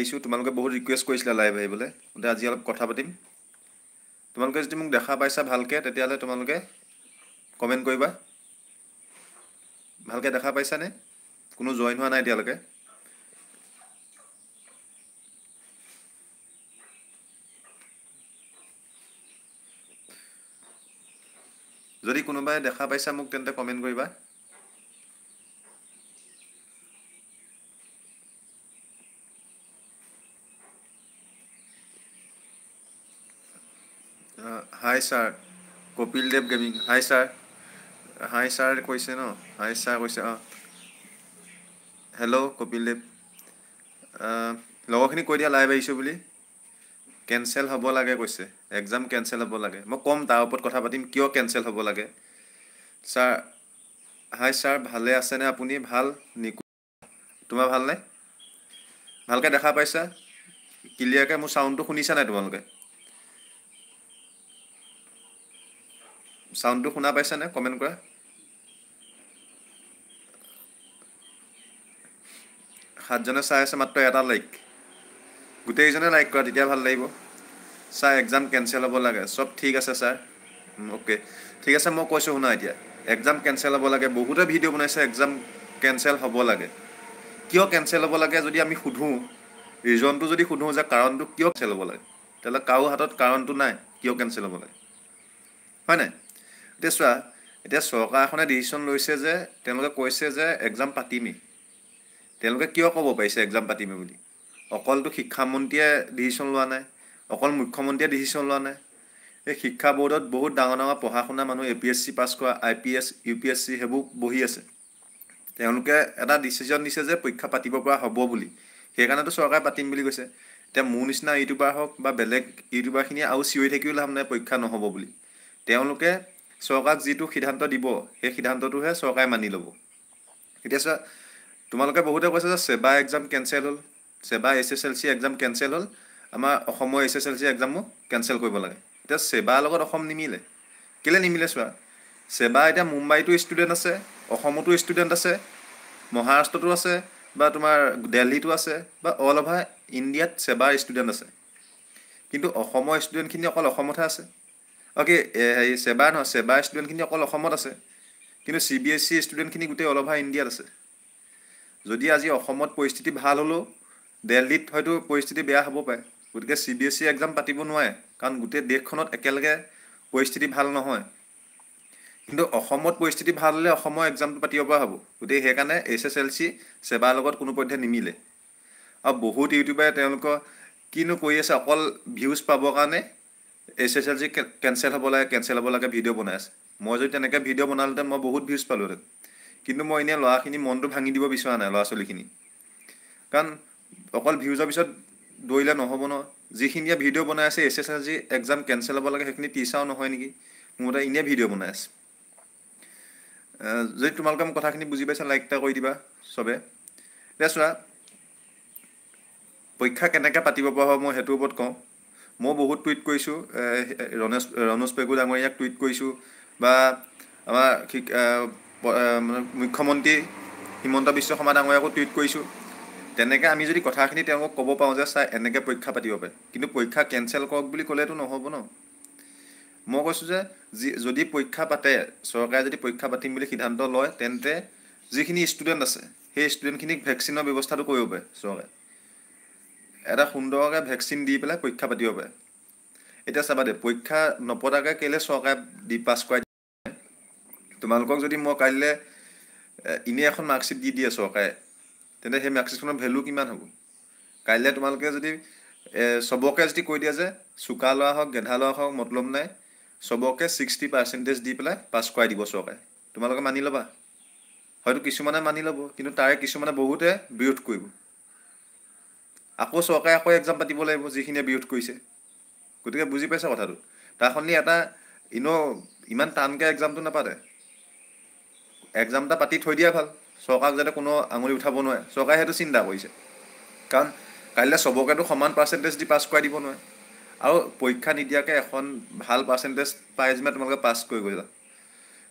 আহিছোঁ তোমালোকে বহুত ৰিকুৱেষ্ট কৰিছিলা লাইভ আহিবলৈ গতিকে আজি অলপ কথা পাতিম তোমালোকে যদি মোক দেখা পাইছা ভালকৈ তেতিয়াহ'লে তোমালোকে কমেণ্ট কৰিবা ভালকৈ দেখা পাইছানে কোনো জইন হোৱা নাই এতিয়ালৈকে যদি কোনোবাই দেখা পাইছা মোক তেন্তে কমেণ্ট কৰিবা hi sir Kapil Dev gaming hi sir hi sir কৈছে ন হাই ছাৰ কৈছে অঁ হেল্ল' কপিল দেৱ লগৰখিনি কৈ দিয়া লাইভ আহিছোঁ বুলি কেঞ্চেল হ'ব লাগে কৈছে এক্সাম কেঞ্চেল হ'ব লাগে মই ক'ম তাৰ ওপৰত কথা পাতিম কিয় কেঞ্চেল হ'ব লাগে ছাৰ হাই ছাৰ ভালে আছেনে আপুনি ভাল নিকু তোমাৰ ভালনে ভালকৈ দেখা পাইছা ক্লিয়াৰকৈ মোৰ চাউণ্ডটো শুনিছা নাই তোমালোকে চাউণ্ডটো শুনা পাইছেনে কমেণ্ট কৰা সাতজনে চাই আছে মাত্ৰ এটা লাইক গোটেইকেইজনে লাইক কৰা তেতিয়া ভাল লাগিব ছাৰ এক্সাম কেঞ্চেল হ'ব লাগে চব ঠিক আছে ছাৰ অ'কে ঠিক আছে মই কৈছোঁ শুনা এতিয়া এক্সাম কেঞ্চেল হ'ব লাগে বহুতে ভিডিঅ' বনাইছে এক্সাম কেঞ্চেল হ'ব লাগে কিয় কেঞ্চেল হ'ব লাগে যদি আমি সোধোঁ ৰিজনটো যদি সোধোঁ যে কাৰণটো কিয় কেঞ্চেল হ'ব লাগে তেতিয়াহ'লে কাৰো হাতত কাৰণটো নাই কিয় কেঞ্চেল হ'ব লাগে হয় এতিয়া চোৱা এতিয়া চৰকাৰ এখনে ডিচিশ্যন লৈছে যে তেওঁলোকে কৈছে যে এক্সাম পাতিমেই তেওঁলোকে কিয় ক'ব পাৰিছে এক্সাম পাতিমেই বুলি অকলতো শিক্ষামন্ত্ৰীয়ে ডিচিশ্যন লোৱা নাই অকল মুখ্যমন্ত্ৰীয়ে ডিচিশ্যন লোৱা নাই এই শিক্ষা বৰ্ডত বহুত ডাঙৰ ডাঙৰ পঢ়া শুনা মানুহ A P S C pass কৰা I P S U P S C সেইবোৰ বহি আছে তেওঁলোকে এটা ডিচিশ্যন দিছে যে পৰীক্ষা পাতিব পৰা হ'ব বুলি সেইকাৰণেতো চৰকাৰে পাতিম বুলি কৈছে এতিয়া মোৰ নিচিনা ইউটিউবাৰ হওক বা বেলেগ ইউটিউবাৰখিনিয়ে আৰু চিঞৰি থাকিও লাভ নাই পৰীক্ষা নহ'ব বুলি তেওঁলোকে চৰকাৰক যিটো সিদ্ধান্ত দিব সেই সিদ্ধান্তটোহে চৰকাৰে মানি ল'ব এতিয়া চোৱা তোমালোকে বহুতে কৈছে যে ছেবা এক্সাম কেঞ্চেল হ'ল SEBA H S L C exam cancel হ'ল আমাৰ অসমৰ এইচ এছ এল চি এক্সামো কেনচেল কৰিব লাগে এতিয়া ছেবাৰ লগত অসম নিমিলে কেলৈ নিমিলে চোৱা ছেবা এতিয়া মুম্বাইতো ষ্টুডেণ্ট আছে অসমতো ষ্টুডেণ্ট আছে মহাৰাষ্ট্ৰতো আছে বা তোমাৰ দেলহিতো আছে বা অল অভাৰ ইণ্ডিয়াত ছেবাৰ ষ্টুডেণ্ট আছে কিন্তু অসমৰ ষ্টুডেণ্টখিনি অকল অসমতহে আছে অ'কে হেৰি ছেবা নহয় ছেবা ষ্টুডেণ্টখিনি অকল অসমত আছে কিন্তু চি বি এছ চি ষ্টুডেণ্টখিনি গোটেই অল অভাৰ ইণ্ডিয়াত আছে যদি আজি অসমত পৰিস্থিতি ভাল হ'লেও দেলহিত হয়তো পৰিস্থিতি বেয়া হ'ব পাৰে গতিকে C B S C exam পাতিব নোৱাৰে কাৰণ গোটেই দেশখনত একেলগে পৰিস্থিতি ভাল নহয় কিন্তু অসমত পৰিস্থিতি ভাল হ'লে অসমৰ এক্সামটো পাতিব পৰা হ'ব গতিকে সেইকাৰণে এইচ এছ এল চি ছেবাৰ লগত কোনো পধ্যে নিমিলে আৰু বহুত ইউটিউবাৰে তেওঁলোকৰ কিনো কৰি আছে অকল ভিউজ পাবৰ কাৰণে H S L G cancel হ'ব লাগে কেঞ্চেল হ'ব লাগে ভিডিঅ' বনাই আছে মই যদি তেনেকৈ ভিডিঅ' বনালোহেঁতেন মই বহুত ভিউজ পালোহেঁতেন কিন্তু মই এনেই ল'ৰাখিনি মনটো ভাঙি দিব বিচৰা নাই ল'ৰা ছোৱালীখিনি কাৰণ অকল ভিউজৰ পিছত দৌৰিলে নহ'ব ন যিখিনিয়ে ভিডিঅ' বনাই আছে S S L G exam cancel হ'ব লাগে সেইখিনি টিচাৰো নহয় নেকি মোৰ এটা এনেই ভিডিঅ' বনাই আছে যদি তোমালোকে মোৰ কথাখিনি বুজি পাইছা লাইক এটা কৰি দিবা চবে এতিয়া চোৱা পৰীক্ষা কেনেকৈ পাতিব পৰা হয় মই সেইটোৰ ওপৰত কওঁ মই বহুত টুইট কৰিছোঁ ৰণেশ ৰণোজ পেগু ডাঙৰীয়াক টুইট কৰিছোঁ বা আমাৰ মুখ্যমন্ত্ৰী হিমন্ত বিশ্ব শৰ্মা ডাঙৰীয়াকো টুইট কৰিছোঁ তেনেকৈ আমি যদি কথাখিনি তেওঁলোকক ক'ব পাৰোঁ যে ছাৰ এনেকৈ পৰীক্ষা পাতিব পাৰে কিন্তু পৰীক্ষা কেঞ্চেল কৰক বুলি ক'লেতো নহ'ব ন মই কৈছোঁ যে যি যদি পৰীক্ষা পাতে চৰকাৰে যদি পৰীক্ষা পাতিম বুলি সিদ্ধান্ত লয় তেন্তে যিখিনি ষ্টুডেণ্ট আছে সেই ষ্টুডেণ্টখিনিক ভেকচিনৰ ব্যৱস্থাটো কৰিব পাৰে চৰকাৰে এটা সুন্দৰকৈ ভেকচিন দি পেলাই পৰীক্ষা পাতিব পাৰে এতিয়া চাবা দেই পৰীক্ষা নপতাকৈ কেলে চৰকাৰে দি পাছ কৰাই দিয়ে তোমালোকক যদি মই কাইলৈ এনেই এখন মাৰ্কশ্বিট দি দিয়ে চৰকাৰে তেন্তে সেই মাৰ্কশ্বিটখনৰ ভেলু কিমান হ'ব কাইলৈ তোমালোকে যদি চবকে যদি কৈ দিয়া যে চোকা ল'ৰা হওক গেধা ল'ৰা হওক মতলব নাই চবকে ছিক্সটি পাৰ্চেণ্টেজ দি পেলাই পাছ কৰাই দিব চৰকাৰে তোমালোকে মানি ল'বা হয়তো কিছুমানে মানি ল'ব কিন্তু তাৰে কিছুমানে বহুতে বিৰোধ কৰিব আকৌ চৰকাৰে আকৌ এক্সাম পাতিব লাগিব যিখিনিয়ে বিৰোধ কৰিছে গতিকে বুজি পাইছে কথাটো তাৰখনি এটা ইনেও ইমান টানকৈ এক্সামটো নাপাতে এক্সাম এটা পাতি থৈ দিয়া ভাল চৰকাৰক যাতে কোনো আঙুলি উঠাব নোৱাৰে চৰকাৰে সেইটো চিন্তা কৰিছে কাৰণ কাইলৈ চবকেতো সমান পাৰ্চেণ্টেজ দি পাছ কৰাই দিব নোৱাৰে আৰু পৰীক্ষা নিদিয়াকৈ এখন ভাল পাৰ্চেণ্টেজ পাই যিমান তোমালোকে পাছ কৰি গৈ গৈছা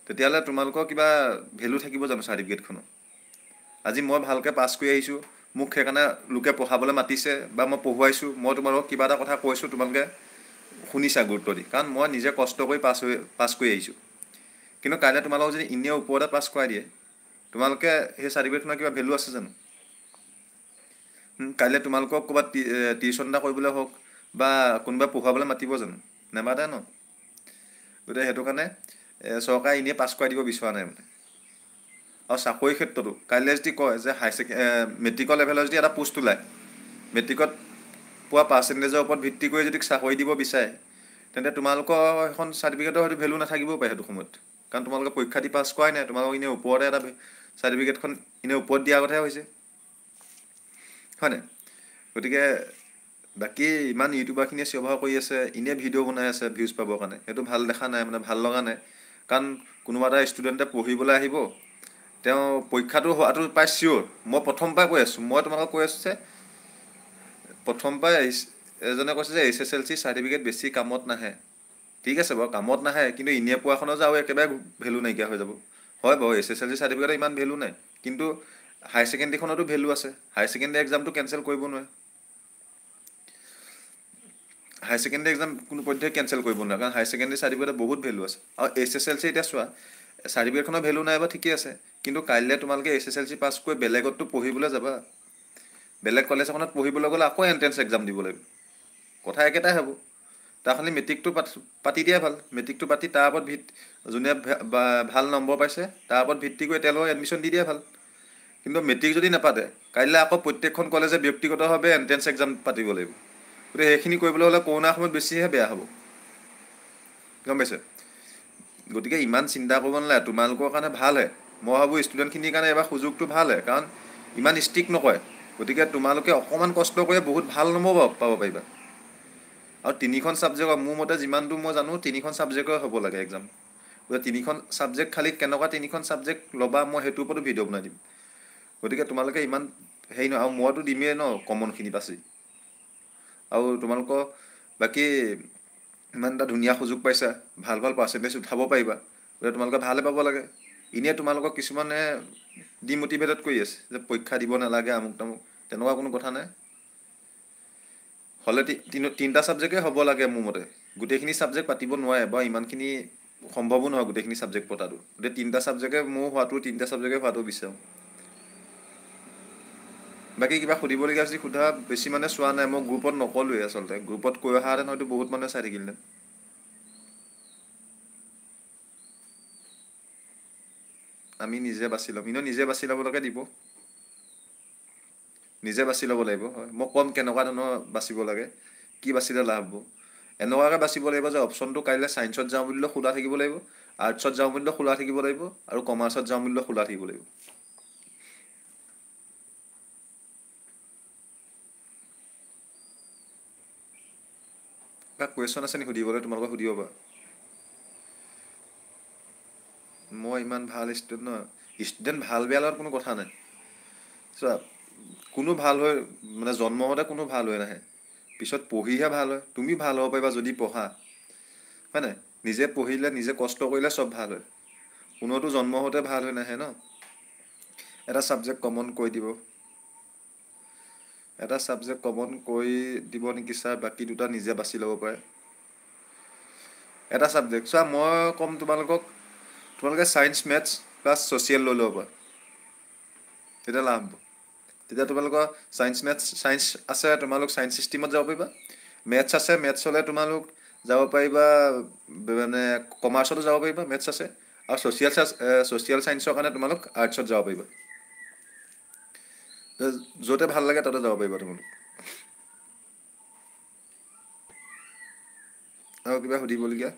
তেতিয়াহ'লে তোমালোকৰ কিবা ভেলু থাকিব জানো চাৰ্টিফিকেটখনৰ আজি মই ভালকৈ পাছ কৰি আহিছোঁ মোক সেইকাৰণে লোকে পঢ়াবলৈ মাতিছে বা মই পঢ়ুৱাইছোঁ মই তোমালোকক কিবা এটা কথা কৈছোঁ তোমালোকে শুনিছা গুৰুত্ব দি কাৰণ মই নিজে কষ্ট কৰি পাছ হৈ পাছ কৰি আহিছোঁ কিন্তু কাইলৈ তোমালোকক যদি ইনেও ওপৰতে পাছ কৰাই দিয়ে তোমালোকে সেই চাৰ্টিফিকেটখনৰ কিবা ভেলু আছে জানো কাইলৈ তোমালোকক ক'ৰবাত টিউশ্যন এটা কৰিবলৈ হওক বা কোনোবাই পঢ়াবলৈ মাতিব জানো নেমাতে ন গতিকে সেইটো কাৰণে চৰকাৰে এনেই পাছ কৰাই দিব বিচৰা নাই মানে আৰু চাকৰি ক্ষেত্ৰতো কাইলৈ যদি কয় যে হাই ছেকেণ্ড মেট্ৰিকৰ লেভেলৰ যদি এটা পোষ্ট ওলায় মেট্ৰিকত পোৱা পাৰ্চেণ্টেজৰ ওপৰত ভিত্তি কৰি যদি চাকৰি দিব বিচাৰে তেন্তে তোমালোকৰ এখন চাৰ্টিফিকেটৰ হয়তো ভেলু নাথাকিবও পাৰে সেইটো সময়ত কাৰণ তোমালোকে পৰীক্ষা দি পাছ কৰাই নাই তোমালোকক এনেই ওপৰতে এটা চাৰ্টিফিকেটখন এনেই ওপৰত দিয়াৰ কথাই হৈছে হয়নে গতিকে বাকী ইমান ইউটিউবাৰখিনিয়ে চিঞৰভাৰ কৰি আছে এনেই ভিডিঅ' বনাই আছে ভিউজ পাবৰ কাৰণে সেইটো ভাল দেখা নাই মানে ভাল লগা নাই কাৰণ কোনোবা এটা ষ্টুডেণ্টে পঢ়িবলৈ আহিব তেওঁ পৰীক্ষাটো হোৱাটো পাই চিয়'ৰ মই প্ৰথম পাই কৈ আছোঁ মই তোমালোকক কৈ আছোঁ যে প্ৰথমবাৰ এজনে কৈছে যে H S L C certificate বেছি কামত নাহে ঠিক আছে বাৰু কামত নাহে কিন্তু ইনে পোৱাখনৰ যে আৰু একেবাৰে ভেলু নাইকিয়া হৈ যাব হয় বাৰু এইচ এছ এল চি চাৰ্টিফিকেটৰ ইমান ভেলু নাই কিন্তু হায়াৰ ছেকেণ্ডেৰীখনতো ভেলু আছে হায়াৰ ছেকেণ্ডেৰী এক্সামটো কেঞ্চেল কৰিব নোৱাৰে হায়াৰ ছেকেণ্ডেৰী এক্সাম কোনো পধ্যে কেনচেল কৰিব নোৱাৰে কাৰণ হায়াৰ ছেকেণ্ডেৰী চাৰ্টিফিকেটত বহুত ভেলু আছে আৰু এইচ এছ এল চি এতিয়া চোৱা চাৰ্টিফিকেটখনৰ ভেলু নাই বা ঠিকে আছে কিন্তু কাইলৈ তোমালোকে S S L C pass কৰি বেলেগতো পঢ়িবলৈ যাবা বেলেগ কলেজ এখনত পঢ়িবলৈ গ'লে আকৌ এণ্ট্ৰেঞ্চ এক্সাম দিব লাগিব কথা একেটাই হ'ব তাৰ খালি মেট্ৰিকটো পাতি পাতি দিয়া ভাল মেট্ৰিকটো পাতি তাৰ ওপৰত ভিত যোনে ভাল নম্বৰ পাইছে তাৰ ওপৰত ভিত্তি কৰি তেওঁলোকক এডমিশ্যন দি দিয়া ভাল কিন্তু মেট্ৰিক যদি নাপাতে কাইলৈ আকৌ প্ৰত্যেকখন কলেজে ব্যক্তিগতভাৱে এণ্ট্ৰেঞ্চ এক্সাম পাতিব লাগিব গতিকে সেইখিনি কৰিবলৈ হ'লে কৰোণাৰ সময়ত বেছিহে বেয়া হ'ব গম পাইছে গতিকে ইমান চিন্তা কৰিব নালাগে তোমালোকৰ কাৰণে ভালহে মই ভাবোঁ ষ্টুডেণ্টখিনিৰ কাৰণে এইবাৰ সুযোগটো ভালহে কাৰণ ইমান ষ্ট্ৰিক নকয় গতিকে তোমালোকে অকণমান কষ্ট কৰি বহুত ভাল নম্বৰ পাব পাৰিবা আৰু তিনিখন ছাবজেক্ট মোৰ মতে যিমানটো মই জানো তিনিখন ছাবজেক্টৰে হ'ব লাগে একজাম গতিকে তিনিখন ছাবজেক্ট খালী কেনেকুৱা তিনিখন ছাবজেক্ট ল'বা মই সেইটোৰ ওপৰতো ভিডিঅ' বনাই দিম গতিকে তোমালোকে ইমান হেৰি নহয় আৰু মইতো দিমেই ন কমনখিনি বাচি আৰু তোমালোকৰ বাকী ইমান এটা ধুনীয়া সুযোগ পাইছা ভাল ভাল পাৰ্চেণ্টেজ উঠাব পাৰিবা গতিকে তোমালোকে ভালে পাব লাগে এনেই তোমালোকক কিছুমানে ডিমটিভেটেড কৰি আছে যে পৰীক্ষা দিব নালাগে আমুক তামুক তেনেকুৱা কোনো কথা নাই হ'লে তিনিটা ছাবজেক্টেই হ'ব লাগে মোৰ মতে গোটেইখিনি ছাবজেক্ট পাতিব নোৱাৰে বা ইমানখিনি সম্ভৱো নহয় গোটেইখিনি চাবজেক্ট পতাটো গতিকে তিনিটা ছাবজেক্টে মোৰ হোৱাটো তিনিটা ছাবজেক্টে হোৱাটো বিচাৰোঁ বাকী কিবা সুধিবলগীয়া যদি সোধা বেছি মানে চোৱা নাই মই গ্ৰুপত নকলোৱে আচলতে গ্ৰুপত কৈ অহাহেঁতেন হয়তো বহুত মানুহে চাই থাকিলহেঁতেন আমি নিজে বাছি ল'ম ইনেও নিজে বাছি ল'বলৈকে দিব নিজে বাচি ল'ব লাগিব হয় মই ক'ম কেনেকুৱা ধৰণৰ বাচিব লাগে কি বাচিলে লাভ হ'ব এনেকুৱাকৈ বাচিব লাগিব যে অপশ্যনটো কাইলৈ ছায়েন্সত যাওঁ বুলিলে খোলা থাকিব লাগিব আৰ্টছত যাওঁ বুলিলে খোলা থাকিব লাগিব আৰু কমাৰ্চত যাওঁ বুলিলে খোলা থাকিব লাগিব কিবা কুৱেশ্যন আছে নেকি সুধিবলৈ তোমালোকে সুধিব পাৰা মই ইমান ভাল ষ্টুডেণ্ট ন ষ্টুডেণ্ট ভাল বেয়া লগত কোনো কথা নাই চোৱা কোনো ভাল হৈ মানে জন্ম হওঁতে কোনো ভাল হৈ নাহে পিছত পঢ়িহে ভাল হয় তুমি ভাল হ'ব পাৰিবা যদি পঢ়া হয় হয়নে নিজে পঢ়িলে নিজে কষ্ট কৰিলে চব ভাল হয় কোনোতো জন্ম হওঁতে ভাল হৈ নাহে ন এটা চাবজেক্ট কমন কৈ দিব এটা ছাবজেক্ট কমন কৈ দিব নেকি ছাৰ বাকী দুটা নিজে বাছি ল'ব পাৰে এটা ছাবজেক্ট চোৱা মই ক'ম তোমালোকক তোমালোকে ছায়েন্স মেথছ প্লাছ ছ'চিয়েল লৈ ল'ব পাৰে তেতিয়া লাভ হ'ব তেতিয়া তোমালোকৰ ছায়েন্স মেথছ ছায়েন্স আছে তোমালোক ছায়েন্স ছিষ্টেমত যাব পাৰিবা মেথছ আছে মেথছলৈ তোমালোক যাব পাৰিবা মানে কমাৰ্চতো যাব পাৰিবা মেথছ আছে আৰু ছ'চিয়েল ছ'চিয়েল ছায়েন্সৰ কাৰণে তোমালোক আৰ্টছত যাব পাৰিবা য'তে ভাল লাগে তাতে যাব পাৰিবা তোমালোক আৰু কিবা সুধিবলগীয়া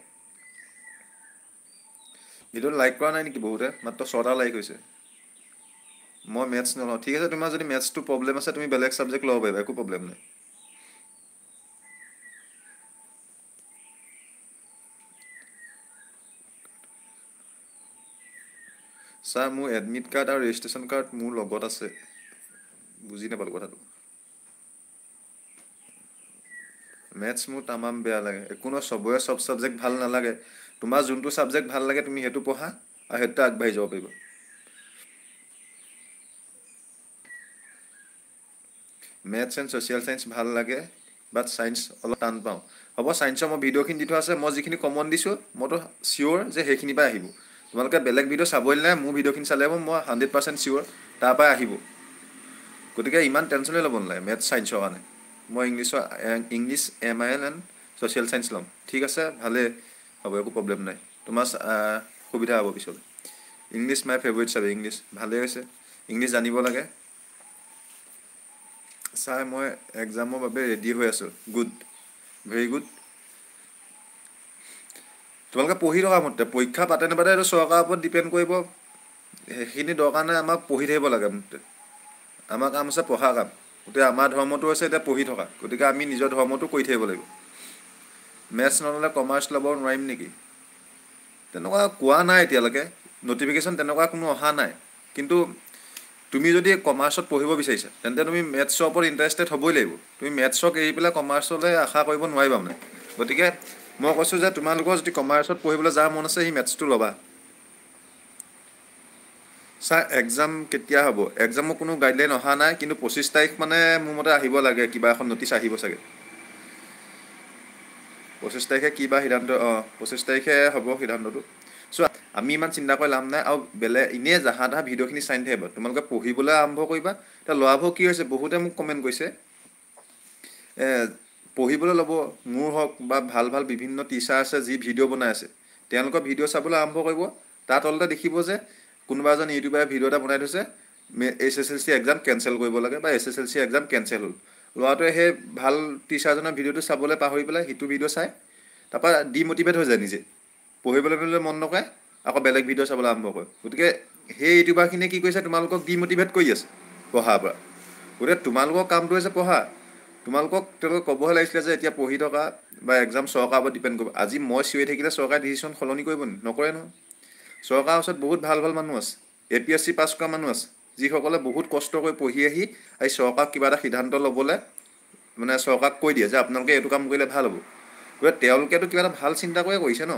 ভিডিঅ'টো লাইক কৰা নাই নেকি বহুতে মাত্ৰ ছটা লাইক হৈছে মই মেথছ নলওঁ ঠিক আছে তোমাৰ যদি মেথছটো প্ৰব্লেম আছে তুমি বেলেগ ছাবজেক্ট ল'ব পাৰিবা একো প্ৰব্লেম নাই ছাৰ মোৰ এডমিট কাৰ্ড আৰু ৰেজিষ্ট্ৰেশ্যন কাৰ্ড মোৰ লগত আছে বুজি নাপালো কথাটো মেথছ মোৰ তামাম বেয়া লাগে একো ন চবৰে চব ছাবজেক্ট ভাল নালাগে তোমাৰ যোনটো চাবজেক্ট ভাল লাগে তুমি সেইটো পঢ়া আৰু সেইটো আগবাঢ়ি যাব পাৰিবা মেথছ এণ্ড ছ'চিয়েল চাইন্স ভাল লাগে বাট চাইন্স অলপ টান পাওঁ হ'ব ছাইন্সৰ মই ভিডিঅ'খিনি দি থোৱা আছে মই যিখিনি কমন দিছোঁ মইতো চিয়'ৰ যে সেইখিনিৰ পৰাই আহিব তোমালোকে বেলেগ ভিডিঅ' চাবই নাই মোৰ ভিডিঅ'খিনি চালে মই হাণ্ড্ৰেড পাৰ্চেণ্ট চিয়'ৰ তাৰপৰাই আহিব গতিকে ইমান টেনশ্যনে ল'ব নালাগে মেথ চায়েন্সৰ কাৰণে মই ইংলিছৰ English M I L and social science ল'ম ঠিক আছে ভালেই হ'ব একো প্ৰব্লেম নাই তোমাৰ সুবিধা হ'ব পিছলৈ ইংলিছ মাই ফেভৰেট চাবি ইংলিছ ভালেই হৈছে ইংলিছ জানিব লাগে ছাৰ মই এক্সামৰ বাবে ৰেডি হৈ আছোঁ গুড ভেৰি গুড তোমালোকে পঢ়ি থকা মতে পৰীক্ষা পাতে নাপাতে এইটো চৰকাৰৰ ওপৰত ডিপেণ্ড কৰিব সেইখিনি দৰকাৰ নাই আমাক পঢ়ি থাকিব লাগে মোৰ আমাৰ কাম আছে পঢ়া কাম গতিকে আমাৰ ধৰ্মটো হৈছে এতিয়া পঢ়ি থকা গতিকে আমি নিজৰ ধৰ্মটো কৰি থাকিব লাগিব মেথছ নল'লে কমাৰ্চ ল'ব নোৱাৰিম নেকি তেনেকুৱা কোৱা নাই এতিয়ালৈকে ন'টিফিকেশ্যন তেনেকুৱা কোনো অহা নাই কিন্তু তুমি যদি কমাৰ্চত পঢ়িব বিচাৰিছা তেন্তে তুমি মেথছৰ ওপৰত ইণ্টাৰেষ্টেড হ'বই লাগিব তুমি মেথছক এৰি পেলাই কমাৰ্চলৈ আশা কৰিব নোৱাৰিবা মানে গতিকে মই কৈছোঁ যে তোমালোকৰ যদি কমাৰ্চত পঢ়িবলৈ যাৰ মন আছে সেই মেথছটো ল'বা ছাৰ এক্সাম কেতিয়া হ'ব এক্সামৰ কোনো গাইডলাইন অহা নাই কিন্তু পঁচিছ তাৰিখ মানে মোৰ মতে আহিব লাগে কিবা এখন নটিচ আহিব চাগে পঁচিছ তাৰিখে কিবা সিদ্ধান্ত অঁ পঁচিছ তাৰিখে হ'ব সিদ্ধান্তটো চোৱা আমি ইমান চিন্তা কৰি লাভ নাই আৰু বেলেগ এনেই যাহা তাহা ভিডিঅ'খিনি চাই নাথাকিব তোমালোকে পঢ়িবলৈ আৰম্ভ কৰিবা এতিয়া ল'ৰাবোৰ কি হৈছে বহুতে মোক কমেণ্ট কৰিছে পঢ়িবলৈ ল'ব মোৰ হওক বা ভাল ভাল বিভিন্ন টিচাৰ আছে যি ভিডিঅ' বনাই আছে তেওঁলোকৰ ভিডিঅ' চাবলৈ আৰম্ভ কৰিব তাৰ তলতে দেখিব যে কোনোবা এজন ইউটিউবাৰে ভিডিঅ' এটা বনাই থৈছে H S L C exam cancel কৰিব লাগে বা S S L C exam cancel হ'ল ল'ৰাটোৱে সেই ভাল টিচাৰজনৰ ভিডিঅ'টো চাবলৈ পাহৰি পেলাই সিটো ভিডিঅ' চাই তাৰপৰা ডিমটিভেট হৈ যায় নিজে পঢ়িবলৈ পেলাই মন নকৰে আকৌ বেলেগ ভিডিঅ' চাবলৈ আৰম্ভ কৰে গতিকে সেই ইউটিউবাৰখিনিয়ে কি কৰিছে তোমালোকক ডিমটিভেট কৰি আছে পঢ়াৰ পৰা গতিকে তোমালোকৰ কামটো হৈছে পঢ়া তোমালোকক তেওঁলোকে ক'বহে লাগিছিলে যে এতিয়া পঢ়ি থকা বা এক্সাম চৰকাৰৰ ওপৰত ডিপেণ্ড কৰিব আজি মই চিঞৰি থাকিলে চৰকাৰে ডিচিশ্যন সলনি কৰিব নি নকৰে নহয় চৰকাৰৰ ওচৰত বহুত ভাল ভাল মানুহ আছে A P S C pass কৰা মানুহ আছে যিসকলে বহুত কষ্ট কৰি পঢ়ি আহি আজি চৰকাৰক কিবা এটা সিদ্ধান্ত ল'বলৈ মানে চৰকাৰক কৈ দিয়ে যে আপোনালোকে এইটো কাম কৰিলে ভাল হ'ব গতিকে তেওঁলোকেতো কিবা এটা ভাল চিন্তা কৰিয়ে কৰিছে ন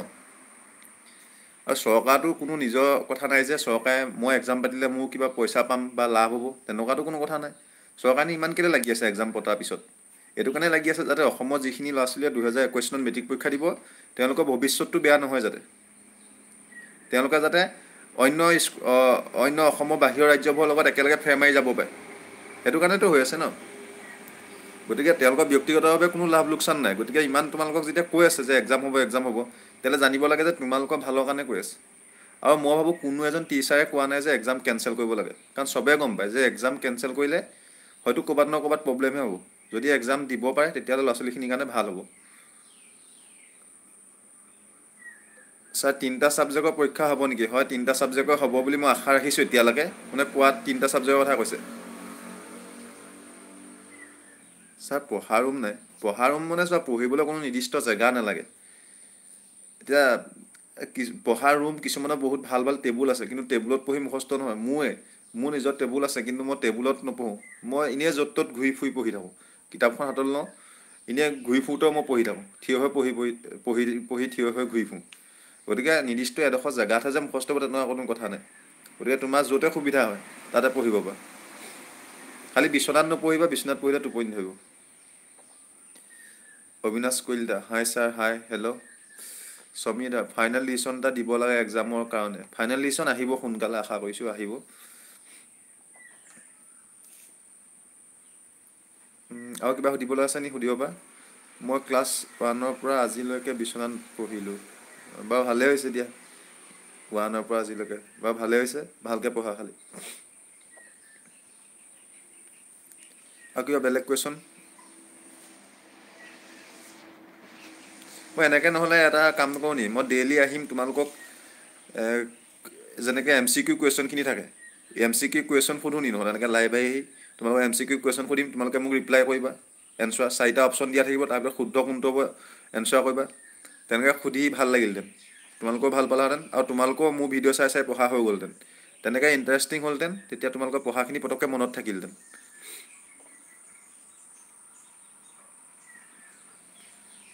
আৰু চৰকাৰটো কোনো নিজৰ কথা নাই যে চৰকাৰে মই এক্সাম পাতিলে মোৰ কিবা পইচা পাম বা লাভ হ'ব তেনেকুৱাতো কোনো কথা নাই চৰকাৰে ইমান কেলৈ লাগি আছে এক্সাম পতাৰ পিছত এইটো কাৰণে লাগি আছে যাতে অসমৰ যিখিনি ল'ৰা ছোৱালীয়ে দুহেজাৰ একৈছ চনত মেট্ৰিক পৰীক্ষা দিব তেওঁলোকৰ ভৱিষ্যতটো বেয়া নহয় যাতে তেওঁলোকে যাতে অন্য অন্য অসমৰ বাহিৰৰ ৰাজ্যবোৰৰ লগত একেলগে ফেৰ মাৰি যাব পাৰে সেইটো কাৰণেতো হৈ আছে ন গতিকে তেওঁলোকৰ ব্যক্তিগতভাৱে কোনো লাভ লোকচান নাই গতিকে ইমান তোমালোকক যেতিয়া কৈ আছে যে এক্সাম হ'ব এক্সাম হ'ব তেতিয়াহ'লে জানিব লাগে যে তোমালোকৰ ভালৰ কাৰণে কৈ আছে আৰু মই ভাবোঁ কোনো এজন টিচাৰে কোৱা নাই যে এক্সাম কেঞ্চেল কৰিব লাগে কাৰণ চবেই গম পায় যে এক্সাম কেঞ্চেল কৰিলে হয়তো ক'ৰবাত ন ক'ৰবাত প্ৰব্লেমহে হ'ব যদি এক্সাম দিব পাৰে তেতিয়াহ'লে ল'ৰা ছোৱালীখিনিৰ কাৰণে ভাল হ'ব ছাৰ তিনিটা ছাবজেক্টৰ পৰীক্ষা হ'ব নেকি হয় তিনিটা ছাবজেক্টৰ হ'ব বুলি মই আশা ৰাখিছোঁ এতিয়ালৈকে মানে পোৱা তিনিটা ছাবজেক্টৰ কথা কৈছে ছাৰ পঢ়া ৰুম নাই পঢ়া ৰুম মানে চোৱা পঢ়িবলৈ কোনো নিৰ্দিষ্ট জেগা নালাগে এতিয়া পঢ়া ৰুম কিছুমানৰ বহুত ভাল ভাল টেবুল আছে কিন্তু টেবুলত পঢ়ি মুখস্থ নহয় মোৰে মোৰ নিজৰ টেবুল আছে কিন্তু মই টেবুলত নপঢ়োঁ মই এনেই য'ত ত'ত ঘূৰি ফুৰি পঢ়ি থাকোঁ কিতাপখন হাতত লওঁ এনেই ঘূৰি ফুৰোঁতেও মই পঢ়ি থাকোঁ থিয় হৈ পঢ়ি পঢ়ি থিয় হৈ ঘূৰি ফুৰোঁ গতিকে নিৰ্দিষ্ট এডোখৰ জেগাতহে যে মুখস্থ হ'ব তেনেকুৱা কোনো কথা নাই গতিকে তোমাৰ য'তে সুবিধা হয় তাতে পঢ়িব পাৰা খালি বিশ্বনাথ নপঢ়িবা বিশ্বনাথ পঢ়িলে টোপনি ধৰিব Abinash Kalita hi sir hi hello' Samir দা ফাইনেল লিচন এটা দিব লাগে এক্সামৰ কাৰণে ফাইনেল লিচন আহিব সোনকালে আশা কৰিছোঁ আহিব আৰু কিবা সুধিবলৈ আছে নি সুধিব পাৰা মই ক্লাছ ওৱানৰ পৰা আজিলৈকে বিশ্বনাথ পঢ়িলোঁ বাৰু ভালেই হৈছে দিয়া ওৱানৰ পৰা আজিলৈকে বাৰু ভালেই হৈছে ভালকৈ পঢ়া খালি আৰু কিবা বেলেগ কুৱেশ্যন মই এনেকৈ নহ'লে এটা কাম নকৰোঁ নি মই ডেইলি আহিম তোমালোকক যেনেকৈ এম চি কিউ কুৱেশ্যনখিনি থাকে এম চি কিউ কুৱেশ্যন সোধো নি নহ'লে এনেকৈ লাইভ আহি তোমালোকক এম চি কিউ কুৱেশ্যন সুধিম তোমালোকে মোক ৰিপ্লাই কৰিবা এনচাৰ চাৰিটা অপশ্যন দিয়া থাকিব তাৰপিছত শুদ্ধ কোনটো এনচাৰ কৰিবা তেনেকৈ সুধি ভাল লাগিলহেঁতেন তোমালোকেও ভাল পালাহেঁতেন আৰু তোমালোকেও মোৰ ভিডিঅ' চাই চাই পঢ়া হৈ গ'লহেঁতেন তেনেকৈ ইণ্টাৰেষ্টিং হ'লহেঁতেন তেতিয়া তোমালোকৰ পঢ়াখিনি পটককৈ মনত থাকিলহেঁতেন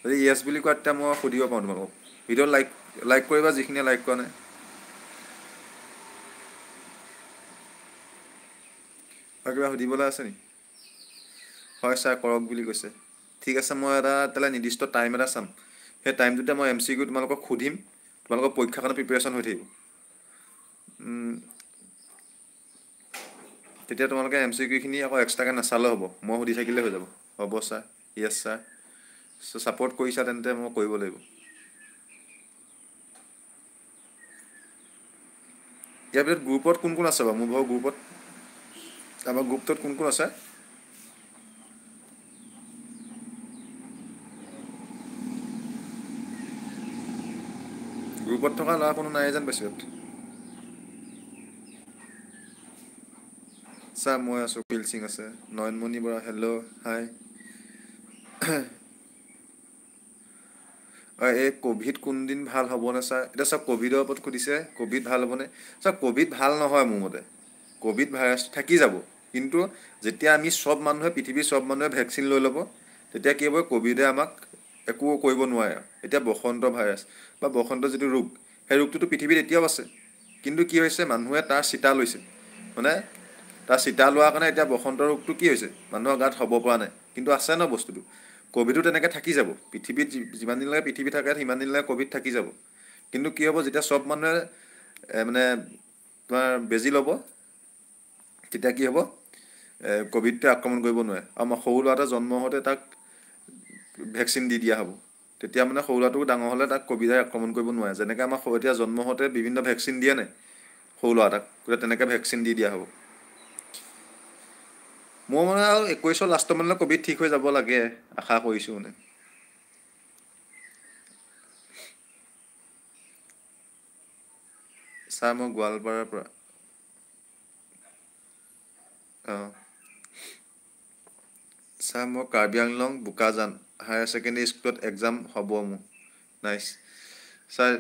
যদি য়েছ বুলি কোৱা মই সুধিব পাৰোঁ তোমালোকক ভিডিঅ' লাইক লাইক কৰিবা যিখিনি লাইক কৰা নাই আৰু কিবা সুধিবলৈ আছে নি হয় ছাৰ কৰক বুলি কৈছে ঠিক আছে মই এটা তেতিয়াহ'লে নিৰ্দিষ্ট টাইম এটা চাম সেই টাইমটোতে মই এম চি কিউ তোমালোকক সুধিম তোমালোকৰ পৰীক্ষাৰ কাৰণে প্ৰিপেৰেশ্যন হৈ থাকিব তেতিয়া তোমালোকে এম চি কিউখিনি আকৌ এক্সট্ৰাকৈ নাচালেও হ'ব মই সুধি থাকিলে হৈ যাব হ'ব sir yes sir so' support কৰিছা তেন্তে মই কৰিব লাগিব ইয়াৰ পিছত গ্ৰুপত কোন কোন আছে বাৰু মোৰ ঘৰৰ গ্ৰুপত আমাৰ গ্ৰুপটোত কোন কোন আছে গ্ৰুপত থকা ল'ৰা কোনো নাই যেন পাইছোঁ চা মই আছোঁ কপিল সিং আছে নয়নমণি বৰা হেল্ল' হাই এই ক'ভিড কোনদিন ভাল হ'বনে ছাৰ এতিয়া চা ক'ভিডৰ ওপৰত সুধিছে ক'ভিড ভাল হ'বনে চা ক'ভিড ভাল নহয় মোৰ মতে ক'ভিড ভাইৰাছ থাকি যাব কিন্তু যেতিয়া আমি চব মানুহে পৃথিৱীৰ চব মানুহে ভেকচিন লৈ ল'ব তেতিয়া কি হ'ব ক'ভিডে আমাক একো কৰিব নোৱাৰে এতিয়া বসন্ত ভাইৰাছ বা বসন্ত যিটো ৰোগ সেই ৰোগটোতো পৃথিৱীত এতিয়াও আছে কিন্তু কি হৈছে মানুহে তাৰ চিতা লৈছে মানে তাৰ চিতা লোৱাৰ কাৰণে এতিয়া বসন্ত ৰোগটো কি হৈছে মানুহৰ গাত হ'ব পৰা নাই কিন্তু আছে ন বস্তুটো ক'ভিডো তেনেকৈ থাকি যাব পৃথিৱীত যিমান দিনলৈকে পৃথিৱী থাকে সিমান দিনলৈকে ক'ভিড থাকি যাব কিন্তু কি হ'ব যেতিয়া চব মানুহে মানে তোমাৰ বেজী ল'ব তেতিয়া কি হ'ব ক'ভিডটোৱে আক্ৰমণ কৰিব নোৱাৰে আৰু সৰু ল'ৰাটোৱে জন্ম হওঁতে তাক ভেকচিন দি দিয়া হ'ব তেতিয়া মানে সৰু ল'ৰাটো ডাঙৰ হ'লে তাক কভিডে আক্ৰমণ কৰিব নোৱাৰে যেনেকৈ আমাৰ সৰু এতিয়া জন্ম হওঁতে বিভিন্ন ভেকচিন দিয়ে নাই সৰু ল'ৰা তাক গতিকে তেনেকৈ ভেকচিন দি দিয়া হ'ব মই মানে আৰু একৈছৰ লাষ্টৰ মানে কভিড ঠিক হৈ যাব লাগে আশা কৰিছোঁ মানে ছাৰ মই গোৱালপাৰাৰ পৰা অঁ ছাৰ মই কাৰ্বি আংলং বোকাজান হায়াৰ ছেকেণ্ডেৰী স্কুলত এক্সাম হ'ব মোৰ নাইচ ছাৰ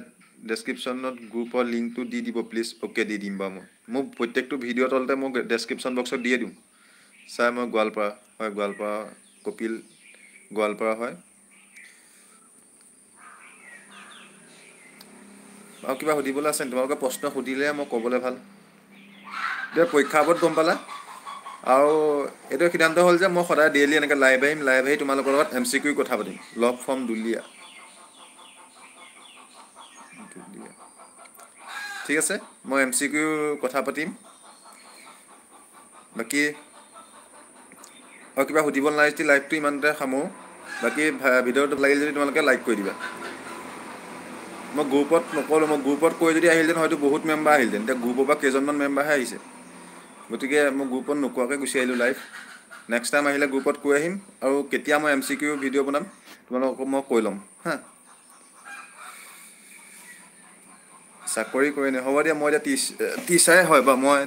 ডেছক্ৰিপশ্যনত গ্ৰুপৰ লিংকটো দি দিব প্লিজ অ'কে দি দিম বাৰু মই মোক প্ৰত্যেকটো ভিডিঅ' তলতে মোক ডেছক্ৰিপশ্যন বক্সত দিয়ে দিওঁ ছাৰ মই গোৱালপাৰা হয় গোৱালপাৰা কপিল গোৱালপাৰা হয় আৰু কিবা সুধিবলৈ আছে নি তোমালোকে প্ৰশ্ন সুধিলে মই ক'বলৈ ভাল এতিয়া পৰীক্ষাৰ ওপৰত গম পালা আৰু এইটো সিদ্ধান্ত হ'ল যে মই সদায় ডেইলি এনেকৈ লাইভ আহিম লাইভ আহি তোমালোকৰ লগত এম চি কিউ কথা পাতিম লগ ফ্ৰম দুলীয়া ঠিক আছে মই এম চি কিউ কথা পাতিম বাকী আৰু কিবা সুধিব নালাগে লাইভটো ইমানতে সামৰোঁ বাকী ভিডিঅ'টো লাগিল যদি তোমালোকে লাইক কৰি দিবা মই গ্ৰুপত নক'লোঁ মই গ্ৰুপত কৈ যদি আহিলহেঁতেন হয়তো বহুত মেম্বাৰ আহিলহেঁতেন এতিয়া গ্ৰুপৰ পৰা কেইজনমান মেম্বাৰহে আহিছে গতিকে মই গ্ৰুপত নোকোৱাকৈ গুচি আহিলোঁ লাইভ নেক্সট টাইম আহিলে গ্ৰুপত কৈ আহিম আৰু কেতিয়া মই এম চি কিউ ভিডিঅ' বনাম তোমালোকক মই কৈ ল'ম হা চাকৰি কৰি নে হ'ব দিয়া মই এতিয়া টিচ টিচাৰে হয় বা মই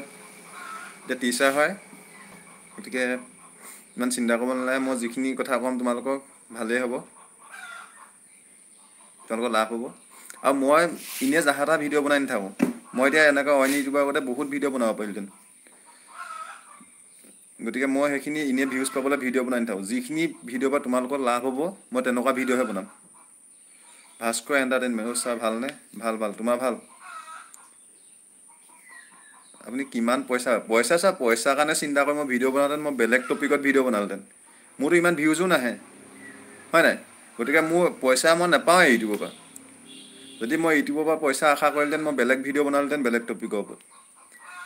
এতিয়া টিচাৰ হয় গতিকে ইমান চিন্তা কৰিব নালাগে মই যিখিনি কথা ক'ম তোমালোকক ভালেই হ'ব তোমালোকৰ লাভ হ'ব আৰু মই এনেই যাহা ভিডিঅ' বনাই নাথাকোঁ মই এতিয়া এনেকুৱা অইন ইউটিউবৰ আগতে বহুত ভিডিঅ' বনাব পাৰিলোঁ গতিকে মই সেইখিনি এনেই ভিউজ পাবলৈ ভিডিঅ' বনাই নাথাকোঁ যিখিনি ভিডিঅ'ৰ পৰা তোমালোকৰ লাভ হ'ব মই তেনেকুৱা ভিডিঅ'হে বনাম ভাস্কৰ এণ্টাৰটেইনমেণ্ট ছাৰ ভালনে ভাল ভাল তোমাৰ ভাল আপুনি কিমান পইচা পইচা ছাৰ পইচাৰ কাৰণে চিন্তা কৰি মই ভিডিঅ' বনালোহেঁতেন মই বেলেগ টপিকত ভিডিঅ' বনালোহেঁতেন মোৰতো ইমান ভিউজো নাহে হয় নাই গতিকে মোৰ পইচা মই নাপাওঁ ইউটিউবৰ পৰা যদি মই ইউটিউবৰ পৰা পইচা আশা কৰিলোহেঁতেন মই বেলেগ ভিডিঅ' বনালোহেঁতেন বেলেগ টপিকৰ ওপৰত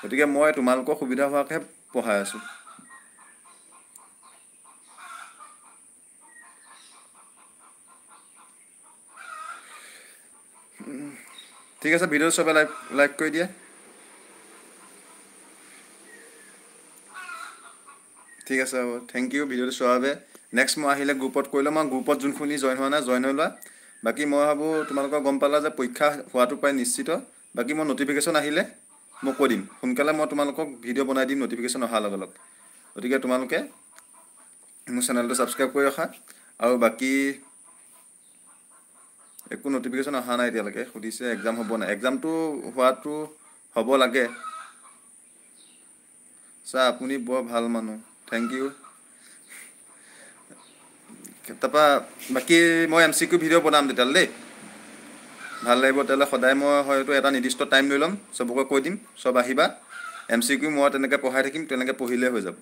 গতিকে মই তোমালোকৰ সুবিধা হোৱাকৈহে পঢ়াই আছোঁ ঠিক আছে ভিডিঅ' চবে লাইক লাইক কৰি দিয়ে ঠিক আছে হ'ব থেংক ইউ ভিডিঅ'টো চোৱাৰ বাবে নেক্সট মই আহিলে গ্ৰুপত কৰি ল'ম আৰু গ্ৰুপত যোনখিনি জইন হোৱা নাই জইন হৈ লোৱা বাকী মই ভাবোঁ তোমালোকৰ গম পালা যে পৰীক্ষা হোৱাটো প্ৰায় নিশ্চিত বাকী মই ন'টিফিকেশ্যন আহিলে মই কৈ দিম সোনকালে মই তোমালোকক ভিডিঅ' বনাই দিম ন'টিফিকেশ্যন অহাৰ লগে লগ গতিকে তোমালোকে মোৰ চেনেলটো ছাবস্ক্ৰাইব কৰি ৰখা আৰু বাকী একো নটিফিকেশ্যন অহা নাই এতিয়ালৈকে সুধিছে এক্সাম হ'ব নাই এক্সামটো হোৱাটো হ'ব লাগে ছাৰ আপুনি বৰ ভাল মানুহ থেংক ইউ তাৰপৰা বাকী মই এম চি কিউ ভিডিঅ' বনাম তেতিয়াহ'লে দেই ভাল লাগিব তেতিয়াহ'লে সদায় মই হয়তো এটা নিৰ্দিষ্ট টাইম লৈ ল'ম চবকে কৈ দিম চব আহিবা এম চি কিউ মই তেনেকৈ পঢ়াই থাকিম তেনেকৈ পঢ়িলে হৈ যাব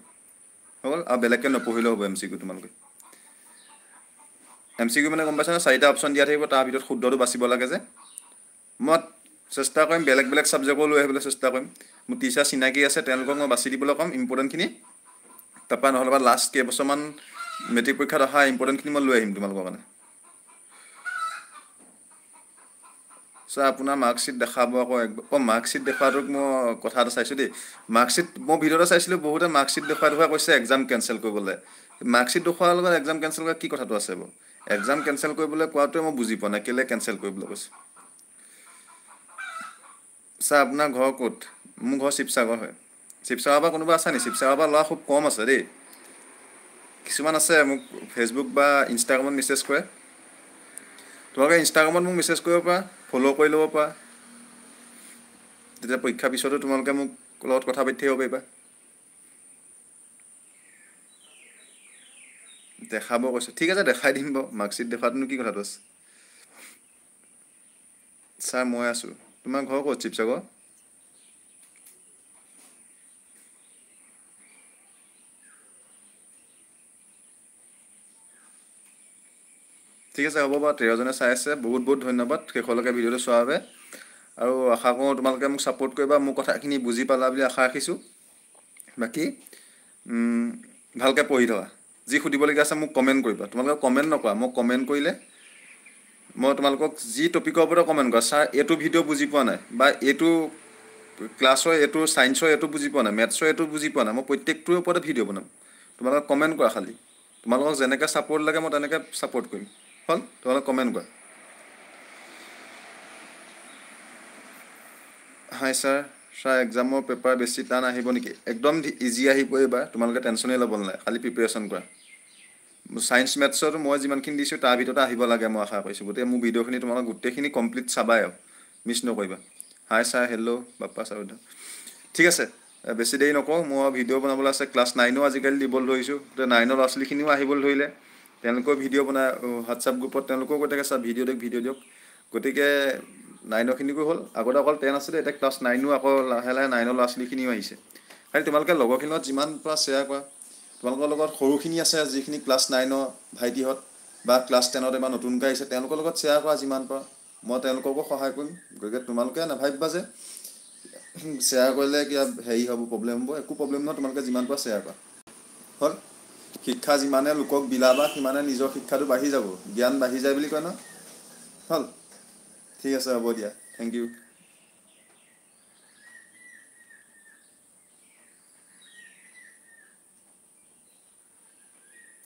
হ'ল আৰু বেলেগকৈ নপঢ়িলেও হ'ব এম চি কিউ তোমালোকে এম চি কিউ মানে গম পাইছে নহয় চাৰিটা অপশ্যন দিয়া থাকিব তাৰ ভিতৰত শুদ্ধটো বাচিব লাগে যে মই চেষ্টা কৰিম বেলেগ বেলেগ ছাবজেক্টো লৈ আহিবলৈ চেষ্টা কৰিম মোৰ টিচাৰ চিনাকি আছে তেওঁলোকক মই বাচি দিবলৈ ক'ম ইম্পৰ্টেণ্টখিনি তাৰপৰা নহ'লে বা লাষ্ট কেইবছৰমান মেট্ৰিক পৰীক্ষাত অহা ইম্পৰ্টেণ্টখিনি মই লৈ আহিম তোমালোকৰ কাৰণে ছাৰ আপোনাৰ মাৰ্কশ্বীট দেখাব আকৌ একদম মাৰ্কশ্বীট দেখুৱাটোক মই কথা এটা চাইছোঁ দেই মাৰ্কশ্বীট মই ভিডিঅ'তে চাইছিলোঁ বহুতে মাৰ্কশ্বীট দেখুৱাই দেখুৱাই কৈছে একজাম কেঞ্চেল কৰিবলৈ মাৰ্কশ্বীট দেখুৱাৰ লগত একজাম কেঞ্চেল কৰা কি কথাটো আছে বাৰু এক্সাম কেঞ্চেল কৰিবলৈ কোৱাটোৱে মই বুজি পোৱা নাই কেলৈ কেঞ্চেল কৰিবলৈ কৈছে ছাৰ আপোনাৰ ঘৰ ক'ত মোৰ ঘৰ শিৱসাগৰ হয় শিৱসাগৰৰ পৰা কোনোবা আছে নি শিৱসাগৰৰ পৰা ল'ৰা খুব কম আছে দেই কিছুমান আছে মোক ফেচবুক বা ইনষ্টাগ্ৰামত মেছেজ কৰে তোমালোকে ইনষ্টাগ্ৰামত মোক মেছেজ কৰিব পাৰা ফ'ল' কৰি ল'ব পাৰা তেতিয়া পৰীক্ষাৰ পিছতো তোমালোকে মোক লগত কথা পাতি থাকিব পাৰিবা দেখাব কৈছে ঠিক আছে দেখাই দিম বাৰু মাৰ্কশ্বিট দেখুৱাটোনো কি কথাটো আছে ছাৰ মই আছোঁ তোমাৰ ঘৰ ক'ত শিৱসাগৰ ঠিক আছে হ'ব বাৰু তেৰজনে চাই আছে বহুত বহুত ধন্যবাদ শেষলৈকে ভিডিঅ'টো চোৱাৰ বাবে আৰু আশা কৰোঁ তোমালোকে মোক ছাপৰ্ট কৰিবা মোৰ কথাখিনি বুজি পালা বুলি আশা ৰাখিছোঁ বাকী ভালকৈ পঢ়ি থকা যি সুধিবলগীয়া আছে মোক কমেণ্ট কৰিবা তোমালোকে কমেণ্ট নকৰা মোক কমেণ্ট কৰিলে মই তোমালোকক যি টপিকৰ ওপৰতে কমেণ্ট কৰা ছাৰ এইটো ভিডিঅ' বুজি পোৱা নাই বা এইটো ক্লাছৰ এইটো ছায়েন্সৰ এইটো বুজি পোৱা নাই মেথছৰ এইটো বুজি পোৱা নাই মই প্ৰত্যেকটোৰ ওপৰতে ভিডিঅ' বনাম তোমালোকে কমেণ্ট কৰা খালি তোমালোকক যেনেকৈ ছাপৰ্ট লাগে মই তেনেকৈ ছাপৰ্ট কৰিম হ'ল তোমালোকে কমেণ্ট কৰা হাই ছাৰ ছাৰ এক্সামৰ পেপাৰ বেছি টান আহিব নেকি একদম ইজি আহিব এইবাৰ তোমালোকে টেনশ্যনেই ল'ব নালাগে খালি প্ৰিপেৰেশ্যন কৰা চায়েন্স মেথছৰ মই যিমানখিনি দিছোঁ তাৰ ভিতৰতে আহিব লাগে মই আশা কৰিছোঁ গতিকে মোৰ ভিডিঅ'খিনি তোমালোক গোটেইখিনি কমপ্লিট চাবাই আৰু মিছ নকৰিবা hi sir hello' Bappa sir ঠিক আছে বেছি দেৰি নকওঁ মই ভিডিঅ' বনাবলৈ আছে ক্লাছ নাইনো আজিকালি দিবলৈ ধৰিছোঁ গোটেই নাইনৰ ল'ৰা ছোৱালীখিনিও আহিবলৈ ধৰিলে তেওঁলোকেও ভিডিঅ' বনাই হোৱাটছআপ গ্ৰুপত তেওঁলোকেও গৈ থাকে ছাৰ ভিডিঅ' দিয়ক ভিডিঅ' দিয়ক গতিকে নাইনৰখিনিকো হ'ল আগতে অকল টেন আছিলে এতিয়া ক্লাছ নাইনো আকৌ লাহে লাহে নাইনৰ ল'ৰা ছোৱালীখিনিও আহিছে খালি তোমালোকে লগৰখিনিৰ লগত যিমান পৰা শ্বেয়াৰ কৰা তোমালোকৰ লগত সৰুখিনি আছে যিখিনি ক্লাছ নাইনৰ ভাইটিহঁত বা ক্লাছ টেনত এবাৰ নতুনকৈ আহিছে তেওঁলোকৰ লগত শ্বেয়াৰ কৰা যিমান পাৰ মই তেওঁলোককো সহায় কৰিম গতিকে তোমালোকে নাভাবিবা যে শ্বেয়াৰ কৰিলে কিবা হেৰি হ'ব প্ৰব্লেম হ'ব একো প্ৰব্লেম নহয় তোমালোকে যিমান পাৰা শ্বেয়াৰ কৰা হ'ল শিক্ষা যিমানে লোকক বিলাবা সিমানে নিজৰ শিক্ষাটো বাঢ়ি যাব জ্ঞান বাঢ়ি যায় বুলি কয় ন হ'ল ঠিক আছে হ'ব দিয়া থেংক ইউ